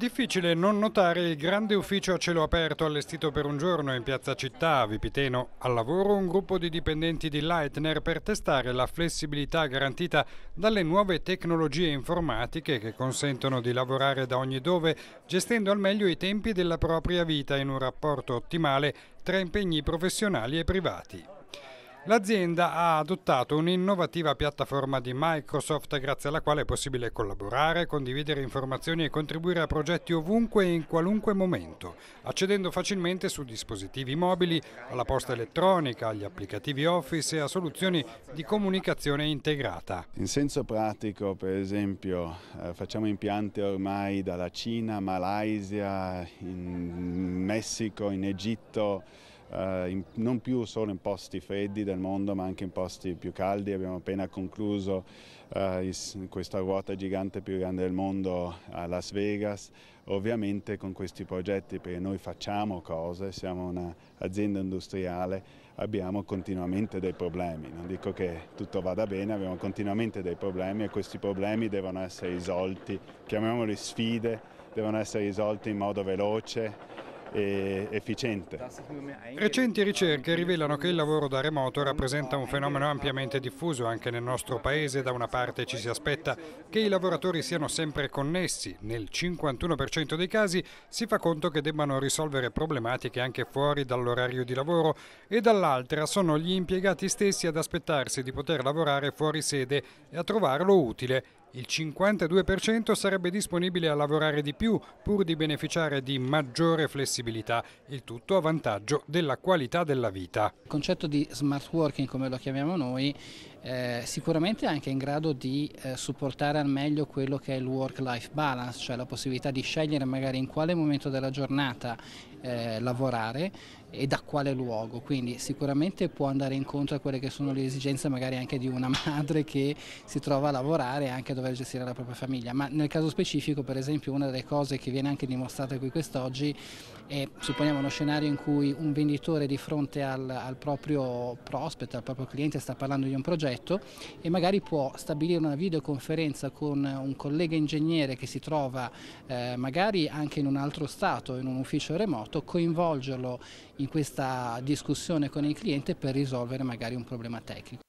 Difficile non notare il grande ufficio a cielo aperto allestito per un giorno in piazza città a Vipiteno. Al lavoro un gruppo di dipendenti di Leitner per testare la flessibilità garantita dalle nuove tecnologie informatiche che consentono di lavorare da ogni dove, gestendo al meglio i tempi della propria vita in un rapporto ottimale tra impegni professionali e privati. L'azienda ha adottato un'innovativa piattaforma di Microsoft grazie alla quale è possibile collaborare, condividere informazioni e contribuire a progetti ovunque e in qualunque momento, accedendo facilmente su dispositivi mobili, alla posta elettronica, agli applicativi Office e a soluzioni di comunicazione integrata. In senso pratico, per esempio, eh, facciamo impianti ormai dalla Cina, Malaysia, in Messico, in Egitto, eh, in, non più solo in posti freddi del mondo ma anche in posti più caldi. Abbiamo appena concluso uh, questa ruota gigante più grande del mondo a Las Vegas. Ovviamente con questi progetti, perché noi facciamo cose, siamo un'azienda industriale, abbiamo continuamente dei problemi. Non dico che tutto vada bene, abbiamo continuamente dei problemi e questi problemi devono essere risolti, chiamiamoli sfide, devono essere risolti in modo veloce e efficiente. Recenti ricerche rivelano che il lavoro da remoto rappresenta un fenomeno ampiamente diffuso anche nel nostro paese. Da una parte ci si aspetta che i lavoratori siano sempre connessi. Nel 51% dei casi si fa conto che debbano risolvere problematiche anche fuori dall'orario di lavoro e dall'altra sono gli impiegati stessi ad aspettarsi di poter lavorare fuori sede e a trovarlo utile il 52% sarebbe disponibile a lavorare di più pur di beneficiare di maggiore flessibilità, il tutto a vantaggio della qualità della vita. Il concetto di smart working, come lo chiamiamo noi, eh, sicuramente è anche in grado di eh, supportare al meglio quello che è il work-life balance, cioè la possibilità di scegliere magari in quale momento della giornata eh, lavorare e da quale luogo, quindi sicuramente può andare incontro a quelle che sono le esigenze magari anche di una madre che si trova a lavorare e anche a dover gestire la propria famiglia, ma nel caso specifico per esempio una delle cose che viene anche dimostrata qui quest'oggi è supponiamo uno scenario in cui un venditore di fronte al, al proprio prospect, al proprio cliente sta parlando di un progetto e magari può stabilire una videoconferenza con un collega ingegnere che si trova eh, magari anche in un altro stato, in un ufficio remoto, coinvolgerlo in questa discussione con il cliente per risolvere magari un problema tecnico.